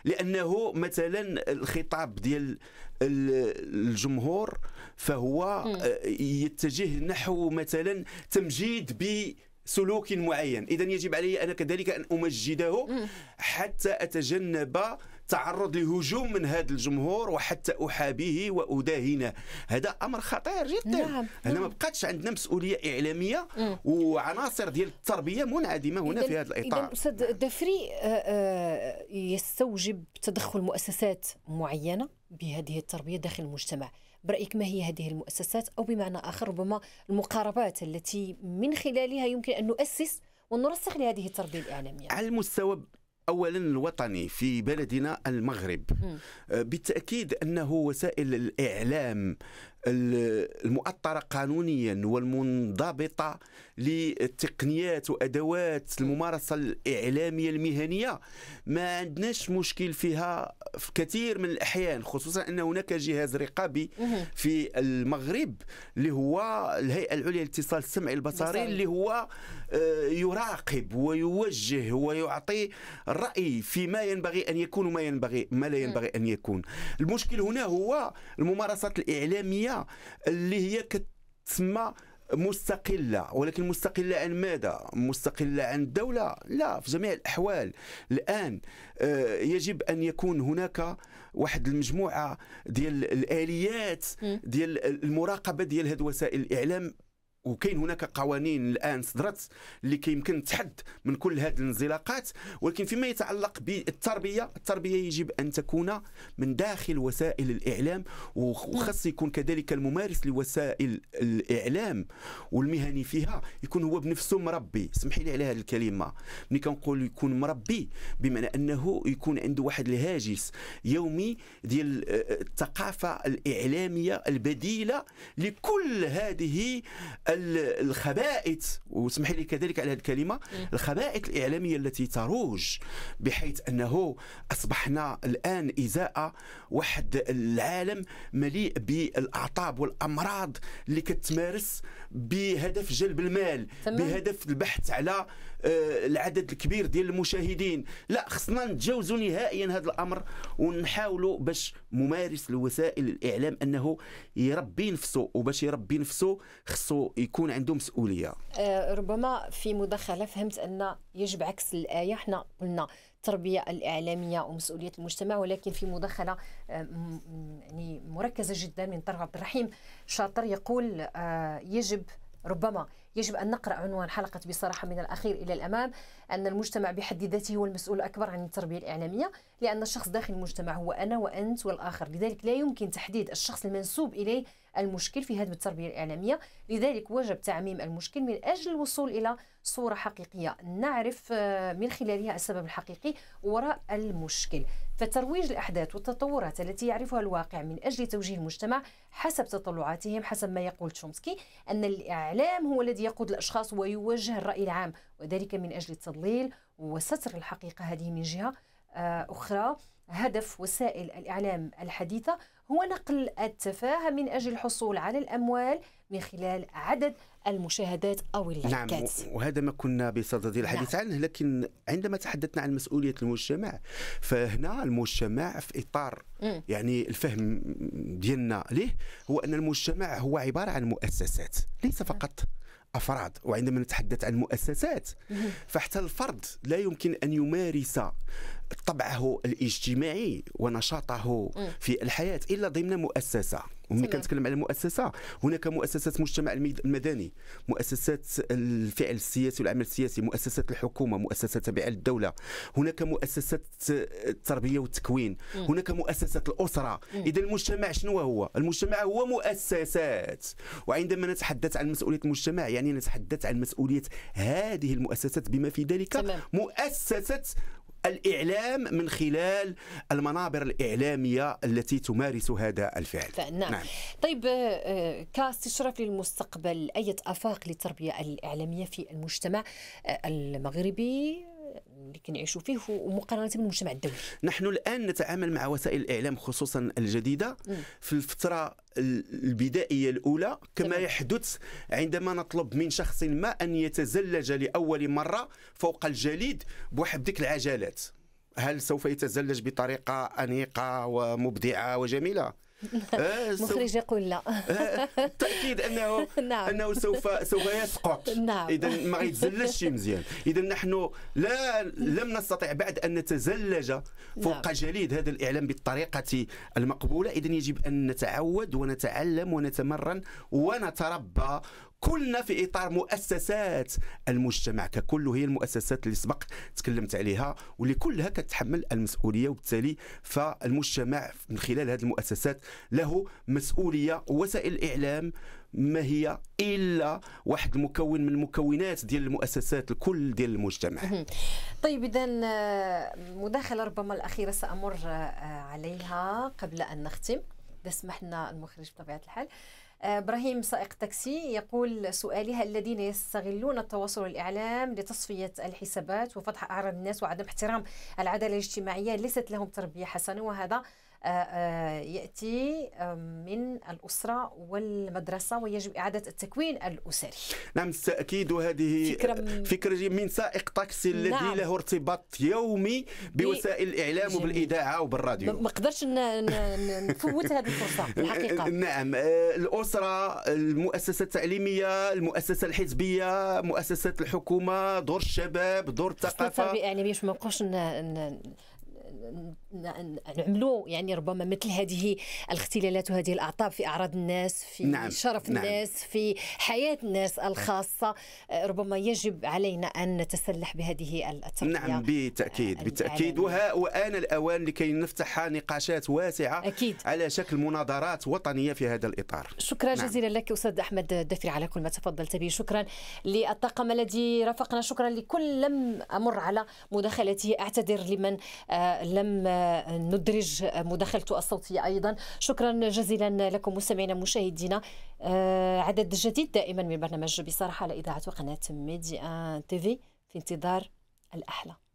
لانه مثلا الخطاب ديال الجمهور فهو آه، يتجه نحو مثلا تمجيد ب سلوك معين إذا يجب علي أنا كذلك أن أمجده حتى أتجنب تعرض لهجوم من هذا الجمهور وحتى أحابيه وأداهنه هذا أمر خطير جدا نعم. هنا ما بقاتش عندنا مسؤولية إعلامية مم. وعناصر ديال التربية منعدمة هنا في هذا الإطار إذا أستاذ الدفري آه، آه، يستوجب تدخل مؤسسات معينة بهذه التربية داخل المجتمع برايك ما هي هذه المؤسسات او بمعنى اخر ربما المقاربات التي من خلالها يمكن ان نؤسس ونرسخ لهذه التربيه الاعلاميه على المستوى اولا الوطني في بلدنا المغرب آه، بالتاكيد انه وسائل الاعلام المؤطره قانونيا والمنضبطه للتقنيات وادوات الممارسه الاعلاميه المهنيه ما عندناش مشكل فيها في كثير من الاحيان خصوصا ان هناك جهاز رقابي في المغرب اللي هو الهيئه العليا للاتصال السمعي البصري اللي هو آه، يراقب ويوجه ويعطي الراي فيما ينبغي ان يكون وما ينبغي ما لا ينبغي ان يكون المشكل هنا هو الممارسات الاعلاميه اللي هي كتسمى مستقلة ولكن مستقلة عن ماذا؟ مستقلة عن الدولة؟ لا في جميع الأحوال الآن آه، يجب أن يكون هناك واحد المجموعة ديال الآليات ديال المراقبة ديال هذه وسائل الإعلام وكاين هناك قوانين الان صدرت اللي كيمكن تحد من كل هذه الانزلاقات ولكن فيما يتعلق بالتربيه التربيه يجب ان تكون من داخل وسائل الاعلام وخاص يكون كذلك الممارس لوسائل الاعلام والمهني فيها يكون هو بنفسه مربي اسمحي لي على هذه الكلمه ملي كنقول يكون مربي بمعنى انه يكون عنده واحد الهاجس يومي ديال آه، الثقافه الاعلاميه البديله لكل هذه الخبائث واسمح لي كذلك على هذه الكلمه إيه. الخبائث الاعلاميه التي تروج بحيث انه اصبحنا الان ازاء واحد العالم مليء بالاعطاب والامراض اللي كتمارس بهدف جلب المال بهدف البحث على آه، العدد الكبير ديال المشاهدين لا خصنا نتجاوزوا نهائيا هذا الامر ونحاولوا باش ممارس الوسائل الاعلام انه يربي نفسه وباش يربي نفسه خصو يكون عنده مسؤوليه آه، ربما في مداخله فهمت ان يجب عكس الايه حنا قلنا التربيه الاعلاميه ومسؤوليه المجتمع ولكن في مداخله آه، يعني مركزه جدا من طرف عبد الرحيم شاطر يقول يجب ربما يجب أن نقرأ عنوان حلقة بصراحة من الأخير إلى الأمام أن المجتمع بحد ذاته هو المسؤول الأكبر عن التربية الإعلامية لأن الشخص داخل المجتمع هو أنا وأنت والآخر لذلك لا يمكن تحديد الشخص المنسوب إليه المشكل في هذه التربية الإعلامية لذلك وجب تعميم المشكل من أجل الوصول إلى صورة حقيقية نعرف آه، من خلالها السبب الحقيقي وراء المشكل فترويج الأحداث والتطورات التي يعرفها الواقع من أجل توجيه المجتمع حسب تطلعاتهم حسب ما يقول تشومسكي أن الإعلام هو الذي يقود الأشخاص ويوجه الرأي العام وذلك من أجل التضليل وستر الحقيقة هذه من جهة آه، أخرى هدف وسائل الإعلام الحديثة هو نقل التفاهة من أجل الحصول على الأموال من خلال عدد المشاهدات أو نعم، اللايكات نعم وهذا ما كنا بصدد الحديث نعم. عنه لكن عندما تحدثنا عن مسؤولية المجتمع فهنا المجتمع في إطار م. يعني الفهم ديالنا ليه هو أن المجتمع هو عبارة عن مؤسسات ليس نعم. فقط افراد وعندما نتحدث عن مؤسسات فحتى الفرد لا يمكن ان يمارس طبعه الاجتماعي ونشاطه في الحياه الا ضمن مؤسسه هنا كنتكلم على مؤسسه هناك مؤسسات مجتمع المدني مؤسسات الفعل السياسي والعمل السياسي مؤسسات الحكومه مؤسسات تابعه للدوله هناك مؤسسات التربيه والتكوين هناك مؤسسات الاسره اذا المجتمع شنو هو المجتمع هو مؤسسات وعندما نتحدث عن مسؤوليه المجتمع يعني نتحدث عن مسؤوليه هذه المؤسسات بما في ذلك مؤسسه الإعلام من خلال المنابر الإعلامية التي تمارس هذا الفعل نعم. نعم طيب آه، آه، كاستشراف للمستقبل أي آفاق للتربية الإعلامية في المجتمع آه، المغربي اللي كنعيشوا فيه ومقارنه بالمجتمع الدولي نحن الان نتعامل مع وسائل الاعلام خصوصا الجديده م. في الفتره البدائية الأولى كما طبعا. يحدث عندما نطلب من شخص ما أن يتزلج لأول مرة فوق الجليد بواحد ديك العجلات هل سوف يتزلج بطريقة أنيقة ومبدعة وجميلة؟ آه، مخرج يقول لا آه، تاكيد انه نعم. انه سوف سوف يسقط نعم. اذا ما شي مزيان اذا نحن لا لم نستطع بعد ان نتزلج فوق نعم. جليد هذا الاعلام بالطريقه المقبوله اذا يجب ان نتعود ونتعلم ونتمرن ونتربى كلنا في اطار مؤسسات المجتمع ككل هي المؤسسات اللي سبق تكلمت عليها واللي كلها كتحمل المسؤوليه وبالتالي فالمجتمع من خلال هذه المؤسسات له مسؤوليه وسائل الاعلام ما هي الا واحد المكون من المكونات ديال المؤسسات الكل ديال المجتمع طيب اذا آه، مداخله ربما الاخيره سامر آه، عليها قبل ان نختم اذا سمح لنا المخرج بطبيعه الحال ابراهيم سائق تاكسي يقول سؤالي هل الذين يستغلون التواصل والاعلام لتصفيه الحسابات وفتح اعراض الناس وعدم احترام العداله الاجتماعيه ليست لهم تربيه حسنه وهذا آه، آه، ياتي آه، من الاسره والمدرسه ويجب اعاده التكوين الاسري. نعم بالتاكيد هذه فكره فكره من سائق نعم. الذي له ارتباط يومي بوسائل الاعلام وبالاذاعه وبالراديو. ما نقدرش نفوت هذه الفرصه الحقيقه. نعم الاسره المؤسسه التعليميه، المؤسسه الحزبيه، مؤسسه الحكومه، دور الشباب، دور الثقافه. التربيه يعني الاعلاميه باش ما نبقاوش نعملوا يعني ربما مثل هذه الاختلالات وهذه الاعطاب في اعراض الناس في نعم. شرف نعم. الناس في حياه الناس الخاصه آه، ربما يجب علينا ان نتسلح بهذه التغطيه نعم بالتاكيد آه، بالتاكيد وها وان الاوان لكي نفتح نقاشات واسعه أكيد. على شكل مناظرات وطنيه في هذا الاطار شكرا نعم. جزيلا لك استاذ احمد الدفري على كل ما تفضلت به شكرا للطاقم الذي رافقنا شكرا لكل لم امر على مداخلته اعتذر لمن آه، لم ندرج مداخلته الصوتية أيضا شكرا جزيلا لكم مستمعينا مشاهدينا آه، عدد جديد دائما من برنامج بصراحة على إذاعة قناة ميديا تيفي في انتظار الأحلى